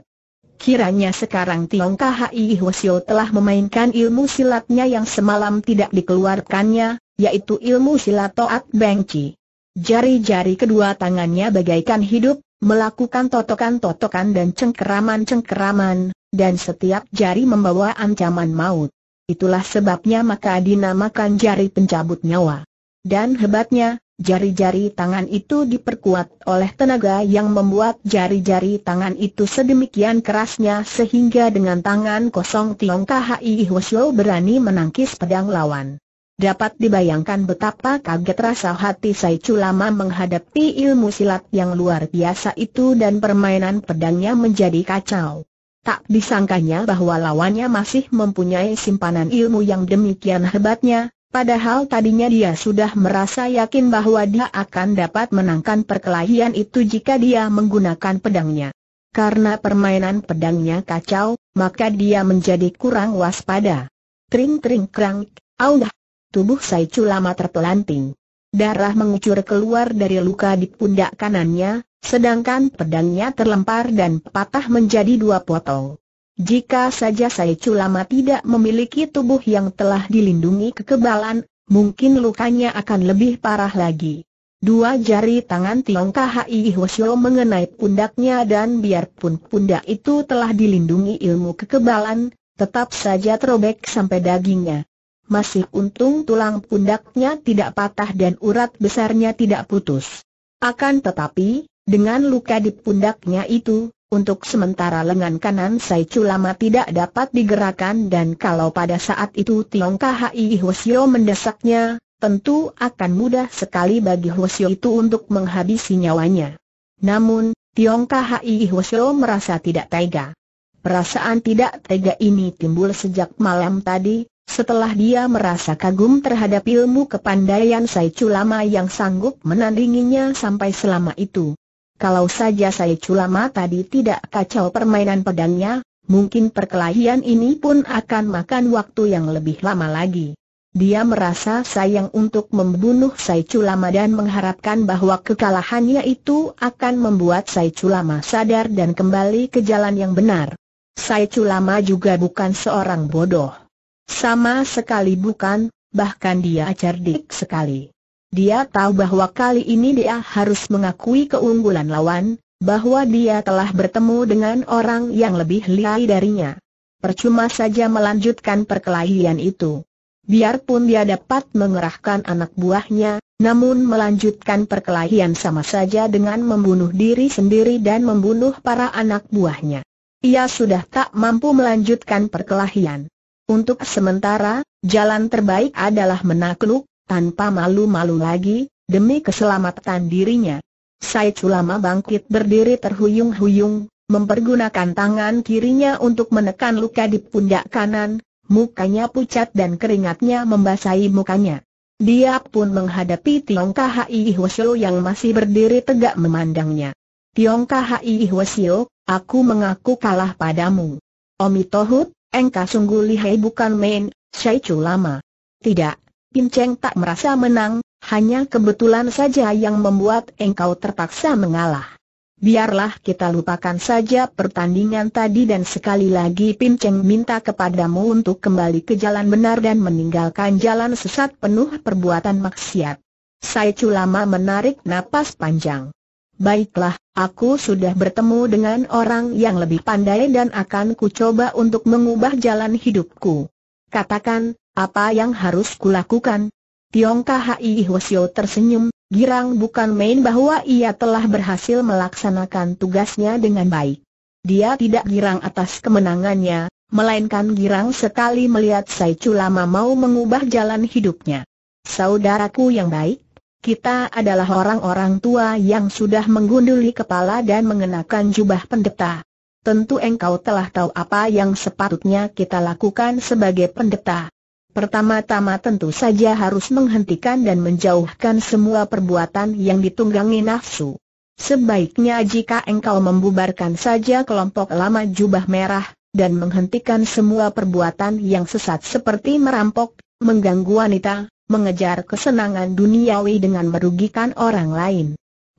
Kiranya sekarang Tiong Kahai Hwasyo telah memainkan ilmu silatnya yang semalam tidak dikeluarkannya, yaitu ilmu silat Toat Beng Chi. Jari-jari kedua tangannya bagaikan hidup, melakukan totokan-totokan dan cengkeraman-cengkeraman, dan setiap jari membawa ancaman maut. Itulah sebabnya maka dinamakan jari pencabut nyawa. Dan hebatnya, jari-jari tangan itu diperkuat oleh tenaga yang membuat jari-jari tangan itu sedemikian kerasnya sehingga dengan tangan kosong Tiong Khi Hwasyo berani menangkis pedang lawan. Dapat dibayangkan betapa kaget rasa hati Sai Lama menghadapi ilmu silat yang luar biasa itu dan permainan pedangnya menjadi kacau. Tak disangkanya bahwa lawannya masih mempunyai simpanan ilmu yang demikian hebatnya, padahal tadinya dia sudah merasa yakin bahwa dia akan dapat menangkan perkelahian itu jika dia menggunakan pedangnya. Karena permainan pedangnya kacau, maka dia menjadi kurang waspada. Tring-tring krang, audah! Tubuh Sai Chu lama terpelanting. Darah mengucur keluar dari luka di pundak kanannya, sedangkan pedangnya terlempar dan patah menjadi dua potong. Jika saja saya culama tidak memiliki tubuh yang telah dilindungi kekebalan, mungkin lukanya akan lebih parah lagi. Dua jari tangan Tiong Hwasyo mengenai pundaknya dan biarpun pundak itu telah dilindungi ilmu kekebalan, tetap saja terobek sampai dagingnya masih untung tulang pundaknya tidak patah dan urat besarnya tidak putus. Akan tetapi, dengan luka di pundaknya itu, untuk sementara lengan kanan Sai Culama tidak dapat digerakkan dan kalau pada saat itu Tiong Khai Hwasyo mendesaknya, tentu akan mudah sekali bagi Hwasyo itu untuk menghabisi nyawanya. Namun, Tiong Khai Hwasyo merasa tidak tega. Perasaan tidak tega ini timbul sejak malam tadi, setelah dia merasa kagum terhadap ilmu kepandaian Sai Lama yang sanggup menandinginya sampai selama itu. Kalau saja Sai Lama tadi tidak kacau permainan pedangnya, mungkin perkelahian ini pun akan makan waktu yang lebih lama lagi. Dia merasa sayang untuk membunuh Sai Lama dan mengharapkan bahwa kekalahannya itu akan membuat Sai Lama sadar dan kembali ke jalan yang benar. Sai Lama juga bukan seorang bodoh. Sama sekali bukan, bahkan dia cerdik sekali. Dia tahu bahwa kali ini dia harus mengakui keunggulan lawan, bahwa dia telah bertemu dengan orang yang lebih lihai darinya. Percuma saja melanjutkan perkelahian itu. Biarpun dia dapat mengerahkan anak buahnya, namun melanjutkan perkelahian sama saja dengan membunuh diri sendiri dan membunuh para anak buahnya. Ia sudah tak mampu melanjutkan perkelahian. Untuk sementara, jalan terbaik adalah menakluk, tanpa malu-malu lagi, demi keselamatan dirinya. Said Sulama bangkit berdiri terhuyung-huyung, mempergunakan tangan kirinya untuk menekan luka di pundak kanan, mukanya pucat dan keringatnya membasahi mukanya. Dia pun menghadapi Tiong Khai Hwasyo yang masih berdiri tegak memandangnya. Tiong Khai Hwasyo, aku mengaku kalah padamu. Omi Tohut, Engkau sungguh lihai bukan main, Syai Chu lama. Tidak, Pinceng tak merasa menang, hanya kebetulan saja yang membuat engkau terpaksa mengalah. Biarlah kita lupakan saja pertandingan tadi dan sekali lagi Pinceng minta kepadamu untuk kembali ke jalan benar dan meninggalkan jalan sesat penuh perbuatan maksiat. Sai Chu lama menarik napas panjang. Baiklah, aku sudah bertemu dengan orang yang lebih pandai dan akan ku coba untuk mengubah jalan hidupku. Katakan, apa yang harus kulakukan? Tiong Khai Hwasyo tersenyum, girang bukan main bahwa ia telah berhasil melaksanakan tugasnya dengan baik. Dia tidak girang atas kemenangannya, melainkan girang sekali melihat Sai Chulama mau mengubah jalan hidupnya. Saudaraku yang baik, kita adalah orang-orang tua yang sudah menggunduli kepala dan mengenakan jubah pendeta. Tentu engkau telah tahu apa yang sepatutnya kita lakukan sebagai pendeta. Pertama-tama tentu saja harus menghentikan dan menjauhkan semua perbuatan yang ditunggangi nafsu. Sebaiknya jika engkau membubarkan saja kelompok lama jubah merah, dan menghentikan semua perbuatan yang sesat seperti merampok, mengganggu wanita, mengejar kesenangan duniawi dengan merugikan orang lain.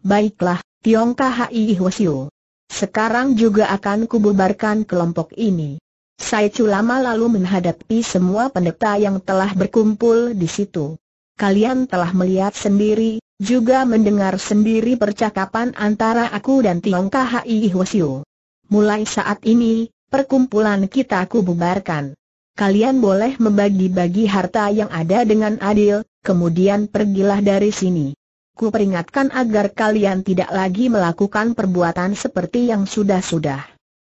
Baiklah, Tiong Khai Hwasyu. Sekarang juga akan kububarkan kelompok ini. Sai Lama lalu menghadapi semua pendeta yang telah berkumpul di situ. Kalian telah melihat sendiri, juga mendengar sendiri percakapan antara aku dan Tiong Khai Hwasyu. Mulai saat ini, perkumpulan kita kububarkan kalian boleh membagi-bagi harta yang ada dengan adil, kemudian pergilah dari sini. Ku peringatkan agar kalian tidak lagi melakukan perbuatan seperti yang sudah-sudah.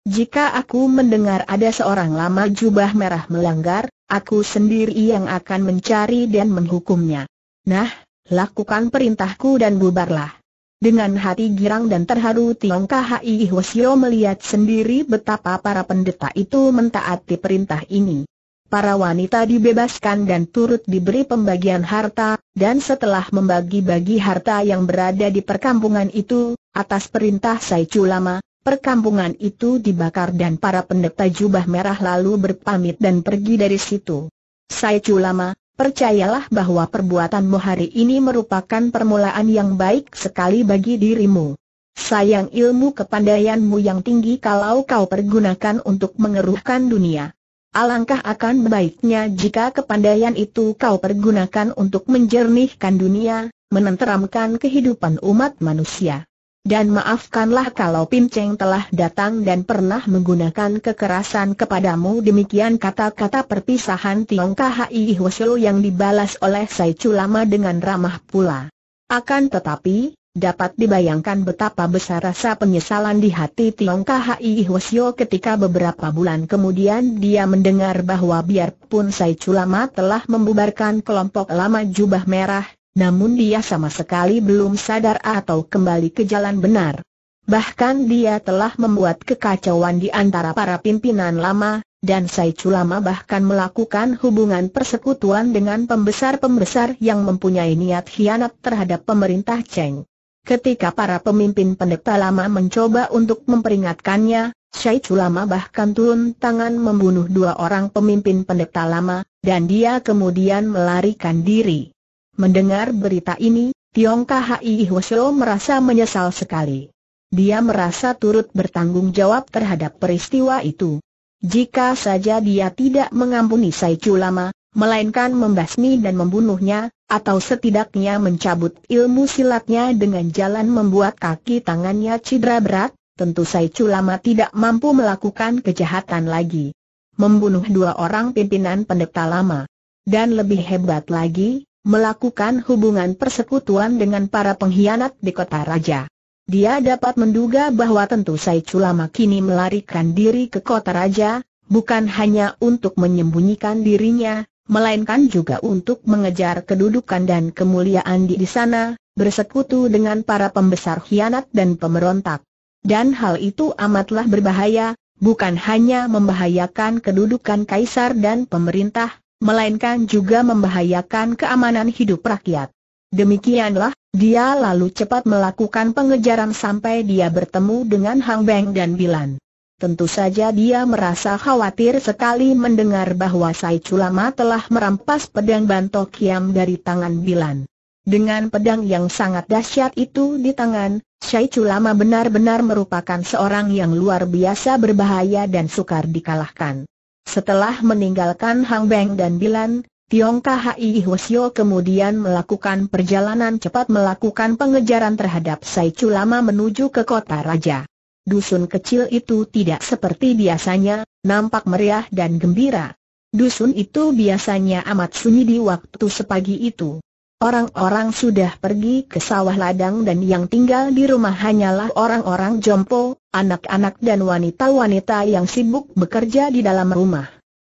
Jika aku mendengar ada seorang lama jubah merah melanggar, aku sendiri yang akan mencari dan menghukumnya. Nah, lakukan perintahku dan bubarlah. Dengan hati girang dan terharu Tiong Khai Hwasyo melihat sendiri betapa para pendeta itu mentaati perintah ini para wanita dibebaskan dan turut diberi pembagian harta, dan setelah membagi-bagi harta yang berada di perkampungan itu, atas perintah Sai Lama, perkampungan itu dibakar dan para pendeta jubah merah lalu berpamit dan pergi dari situ. Sai Lama, percayalah bahwa perbuatanmu hari ini merupakan permulaan yang baik sekali bagi dirimu. Sayang ilmu kepandaianmu yang tinggi kalau kau pergunakan untuk mengeruhkan dunia. Alangkah akan baiknya jika kepandaian itu kau pergunakan untuk menjernihkan dunia, menenteramkan kehidupan umat manusia. Dan maafkanlah kalau Pinceng telah datang dan pernah menggunakan kekerasan kepadamu demikian kata-kata perpisahan Tiong Kai Hwasyo yang dibalas oleh Sai Culama dengan ramah pula. Akan tetapi, Dapat dibayangkan betapa besar rasa penyesalan di hati Tiong Khai Hwasyo ketika beberapa bulan kemudian dia mendengar bahwa biarpun Sai Chulama telah membubarkan kelompok lama jubah merah, namun dia sama sekali belum sadar atau kembali ke jalan benar. Bahkan dia telah membuat kekacauan di antara para pimpinan lama, dan Sai Chulama bahkan melakukan hubungan persekutuan dengan pembesar-pembesar yang mempunyai niat hianat terhadap pemerintah Cheng. Ketika para pemimpin pendeta lama mencoba untuk memperingatkannya, Syai lama bahkan turun tangan membunuh dua orang pemimpin pendeta lama, dan dia kemudian melarikan diri. Mendengar berita ini, Tiong Kahai Hwasyo merasa menyesal sekali. Dia merasa turut bertanggung jawab terhadap peristiwa itu. Jika saja dia tidak mengampuni Syai lama, melainkan membasmi dan membunuhnya, atau setidaknya mencabut ilmu silatnya dengan jalan membuat kaki tangannya cedera berat, tentu Sai Chulama tidak mampu melakukan kejahatan lagi. Membunuh dua orang pimpinan pendeta lama. Dan lebih hebat lagi, melakukan hubungan persekutuan dengan para pengkhianat di kota raja. Dia dapat menduga bahwa tentu Sai Chulama kini melarikan diri ke kota raja, bukan hanya untuk menyembunyikan dirinya, melainkan juga untuk mengejar kedudukan dan kemuliaan di sana, bersekutu dengan para pembesar hianat dan pemberontak. Dan hal itu amatlah berbahaya, bukan hanya membahayakan kedudukan kaisar dan pemerintah, melainkan juga membahayakan keamanan hidup rakyat. Demikianlah, dia lalu cepat melakukan pengejaran sampai dia bertemu dengan Hang Beng dan Bilan. Tentu saja dia merasa khawatir sekali mendengar bahwa Sai Culama telah merampas pedang Banto Kiam dari tangan Bilan. Dengan pedang yang sangat dahsyat itu di tangan, Sai Culama benar-benar merupakan seorang yang luar biasa berbahaya dan sukar dikalahkan. Setelah meninggalkan Hang Beng dan Bilan, Tiong Kahai Hwasyo kemudian melakukan perjalanan cepat melakukan pengejaran terhadap Sai Culama menuju ke kota raja dusun kecil itu tidak seperti biasanya, nampak meriah dan gembira. Dusun itu biasanya amat sunyi di waktu sepagi itu. Orang-orang sudah pergi ke sawah ladang dan yang tinggal di rumah hanyalah orang-orang jompo, anak-anak dan wanita-wanita yang sibuk bekerja di dalam rumah.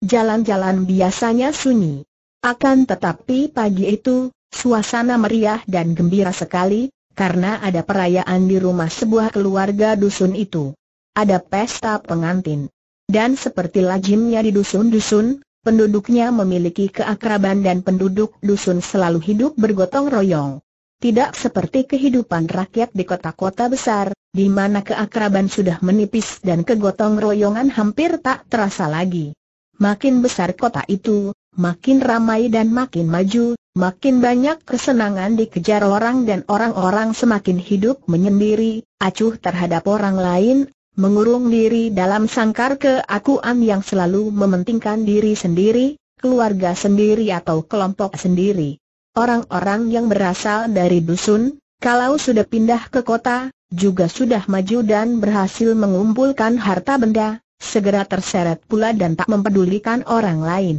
Jalan-jalan biasanya sunyi. Akan tetapi pagi itu, suasana meriah dan gembira sekali, karena ada perayaan di rumah sebuah keluarga dusun itu. Ada pesta pengantin. Dan seperti lazimnya di dusun-dusun, penduduknya memiliki keakraban dan penduduk dusun selalu hidup bergotong royong. Tidak seperti kehidupan rakyat di kota-kota besar, di mana keakraban sudah menipis dan kegotong royongan hampir tak terasa lagi. Makin besar kota itu, makin ramai dan makin maju, Makin banyak kesenangan dikejar orang dan orang-orang semakin hidup menyendiri, acuh terhadap orang lain, mengurung diri dalam sangkar keakuan yang selalu mementingkan diri sendiri, keluarga sendiri atau kelompok sendiri. Orang-orang yang berasal dari dusun, kalau sudah pindah ke kota, juga sudah maju dan berhasil mengumpulkan harta benda, segera terseret pula dan tak mempedulikan orang lain.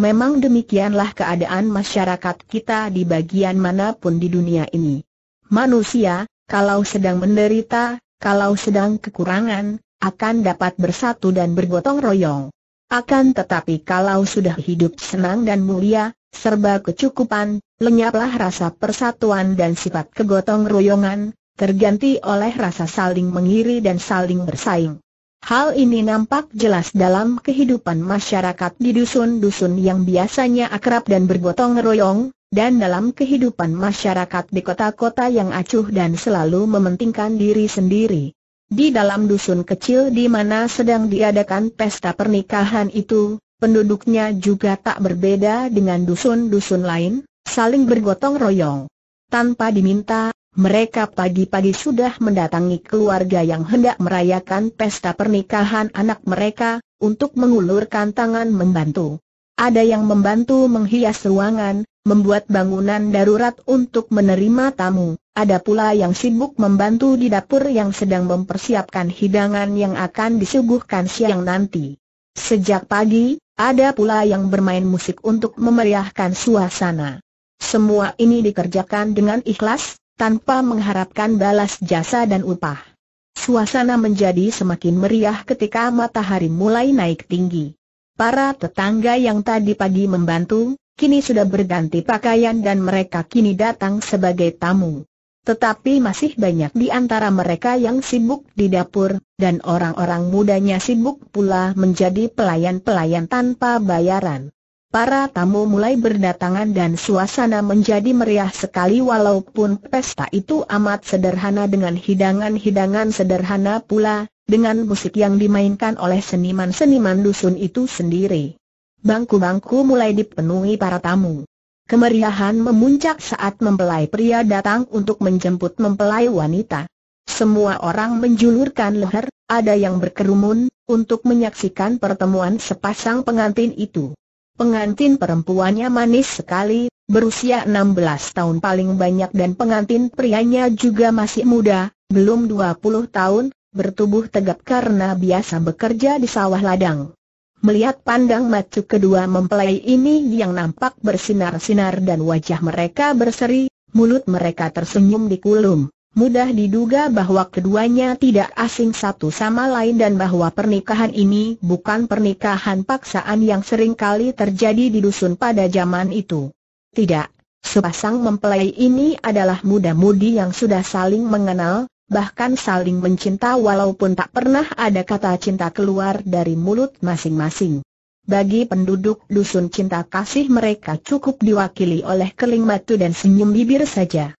Memang demikianlah keadaan masyarakat kita di bagian manapun di dunia ini. Manusia, kalau sedang menderita, kalau sedang kekurangan, akan dapat bersatu dan bergotong royong. Akan tetapi kalau sudah hidup senang dan mulia, serba kecukupan, lenyaplah rasa persatuan dan sifat kegotong royongan, terganti oleh rasa saling mengiri dan saling bersaing. Hal ini nampak jelas dalam kehidupan masyarakat di dusun-dusun yang biasanya akrab dan bergotong royong, dan dalam kehidupan masyarakat di kota-kota yang acuh dan selalu mementingkan diri sendiri. Di dalam dusun kecil di mana sedang diadakan pesta pernikahan itu, penduduknya juga tak berbeda dengan dusun-dusun lain, saling bergotong royong. Tanpa diminta, mereka pagi-pagi sudah mendatangi keluarga yang hendak merayakan pesta pernikahan anak mereka, untuk mengulurkan tangan membantu. Ada yang membantu menghias ruangan, membuat bangunan darurat untuk menerima tamu, ada pula yang sibuk membantu di dapur yang sedang mempersiapkan hidangan yang akan disuguhkan siang nanti. Sejak pagi, ada pula yang bermain musik untuk memeriahkan suasana. Semua ini dikerjakan dengan ikhlas, tanpa mengharapkan balas jasa dan upah. Suasana menjadi semakin meriah ketika matahari mulai naik tinggi. Para tetangga yang tadi pagi membantu, kini sudah berganti pakaian dan mereka kini datang sebagai tamu. Tetapi masih banyak di antara mereka yang sibuk di dapur, dan orang-orang mudanya sibuk pula menjadi pelayan-pelayan tanpa bayaran. Para tamu mulai berdatangan dan suasana menjadi meriah sekali walaupun pesta itu amat sederhana dengan hidangan-hidangan sederhana pula, dengan musik yang dimainkan oleh seniman-seniman dusun itu sendiri. Bangku-bangku mulai dipenuhi para tamu. Kemeriahan memuncak saat mempelai pria datang untuk menjemput mempelai wanita. Semua orang menjulurkan leher, ada yang berkerumun, untuk menyaksikan pertemuan sepasang pengantin itu. Pengantin perempuannya manis sekali, berusia 16 tahun paling banyak dan pengantin prianya juga masih muda, belum 20 tahun, bertubuh tegap karena biasa bekerja di sawah ladang. Melihat pandang macu kedua mempelai ini yang nampak bersinar-sinar dan wajah mereka berseri, mulut mereka tersenyum di kulum. Mudah diduga bahwa keduanya tidak asing satu sama lain dan bahwa pernikahan ini bukan pernikahan paksaan yang sering kali terjadi di dusun pada zaman itu. Tidak, sepasang mempelai ini adalah muda-mudi yang sudah saling mengenal, bahkan saling mencinta walaupun tak pernah ada kata cinta keluar dari mulut masing-masing. Bagi penduduk dusun cinta kasih mereka cukup diwakili oleh keling matu dan senyum bibir saja.